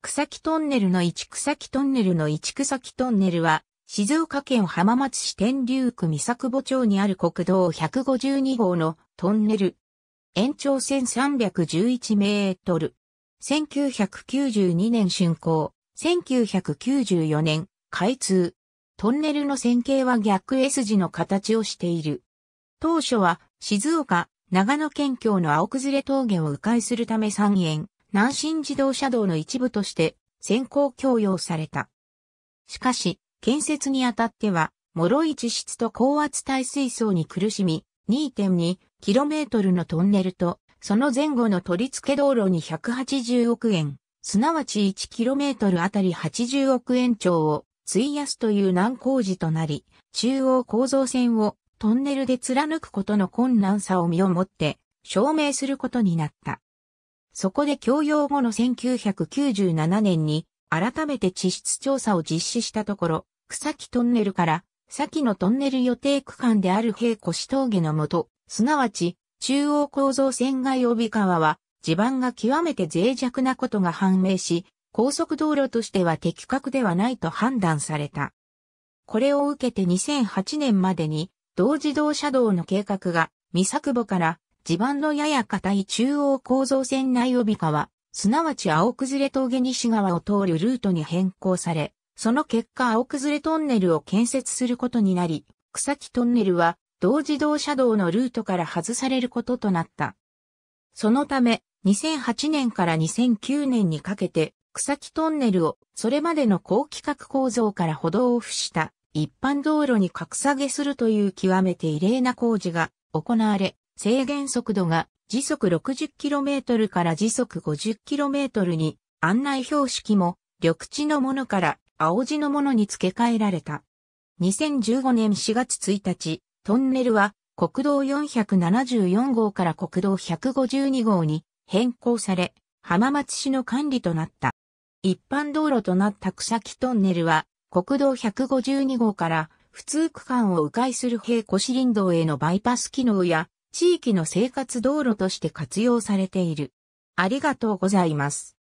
草木トンネルの1草木トンネルの1草木トンネルは、静岡県浜松市天竜区三作保町にある国道152号のトンネル。延長1311メートル。1992年竣工。1994年開通。トンネルの線形は逆 S 字の形をしている。当初は静岡、長野県境の青崩峠を迂回するため3円。南進自動車道の一部として先行供用された。しかし、建設にあたっては、脆い地質と高圧耐水槽に苦しみ、2.2km のトンネルと、その前後の取り付け道路に180億円、すなわち 1km あたり80億円超を費やすという難工事となり、中央構造線をトンネルで貫くことの困難さを身をもって証明することになった。そこで教養後の1997年に改めて地質調査を実施したところ、草木トンネルから先のトンネル予定区間である平越峠のもと、すなわち中央構造線外帯川は地盤が極めて脆弱なことが判明し、高速道路としては的確ではないと判断された。これを受けて2008年までに同自動車道の計画が未作母から地盤のやや硬い中央構造線内帯川、すなわち青崩れ峠西側を通るルートに変更され、その結果青崩れトンネルを建設することになり、草木トンネルは同自動車道のルートから外されることとなった。そのため、2008年から2009年にかけて、草木トンネルをそれまでの高規格構造から歩道を付した一般道路に格下げするという極めて異例な工事が行われ、制限速度が時速 60km から時速 50km に案内標識も緑地のものから青地のものに付け替えられた。2015年4月1日、トンネルは国道474号から国道152号に変更され、浜松市の管理となった。一般道路となった草木トンネルは国道152号から普通区間を迂回する平越林道へのバイパス機能や地域の生活道路として活用されている。ありがとうございます。